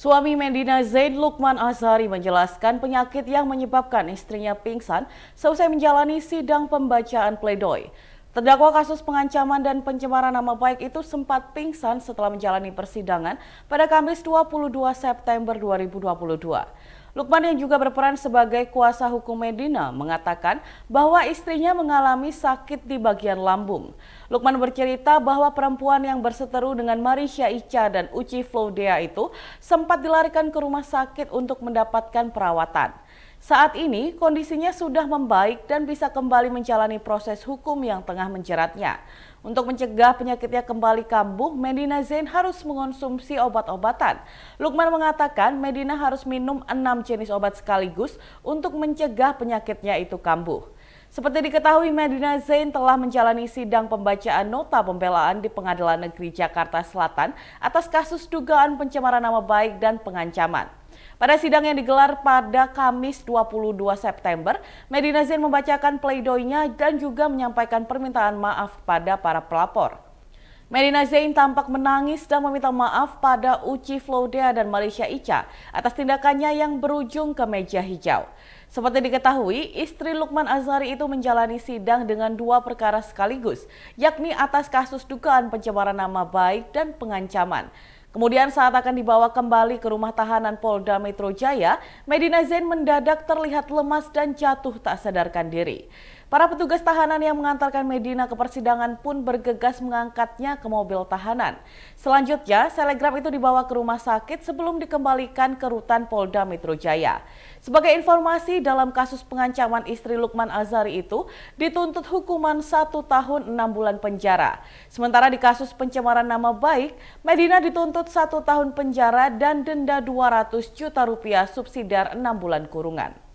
Suami Mendina Zain Lukman Azhari menjelaskan penyakit yang menyebabkan istrinya pingsan seusai menjalani sidang pembacaan pledoi. Terdakwa kasus pengancaman dan pencemaran nama baik itu sempat pingsan setelah menjalani persidangan pada Kamis 22 September 2022. Lukman yang juga berperan sebagai kuasa hukum Medina mengatakan bahwa istrinya mengalami sakit di bagian lambung. Lukman bercerita bahwa perempuan yang berseteru dengan Marisha Ica dan Uci Flodea itu sempat dilarikan ke rumah sakit untuk mendapatkan perawatan. Saat ini kondisinya sudah membaik dan bisa kembali menjalani proses hukum yang tengah menjeratnya. Untuk mencegah penyakitnya kembali kambuh, Medina Zain harus mengonsumsi obat-obatan. Lukman mengatakan Medina harus minum 6 jenis obat sekaligus untuk mencegah penyakitnya itu kambuh. Seperti diketahui, Medina Zain telah menjalani sidang pembacaan nota pembelaan di Pengadilan Negeri Jakarta Selatan atas kasus dugaan pencemaran nama baik dan pengancaman. Pada sidang yang digelar pada Kamis 22 September, Medina Zain membacakan pleidoinya dan juga menyampaikan permintaan maaf pada para pelapor. Medina Zain tampak menangis dan meminta maaf pada Uci Flodea dan Malaysia Ica atas tindakannya yang berujung ke meja hijau. Seperti diketahui, istri Lukman Azhari itu menjalani sidang dengan dua perkara sekaligus, yakni atas kasus dugaan pencemaran nama baik dan pengancaman. Kemudian saat akan dibawa kembali ke rumah tahanan Polda Metro Jaya, Medina Zain mendadak terlihat lemas dan jatuh tak sadarkan diri. Para petugas tahanan yang mengantarkan Medina ke persidangan pun bergegas mengangkatnya ke mobil tahanan. Selanjutnya, selegram itu dibawa ke rumah sakit sebelum dikembalikan ke rutan Polda Metro Jaya. Sebagai informasi, dalam kasus pengancaman istri Lukman Azari itu dituntut hukuman satu tahun enam bulan penjara. Sementara di kasus pencemaran nama baik, Medina dituntut satu tahun penjara dan denda 200 juta rupiah subsidiar enam bulan kurungan.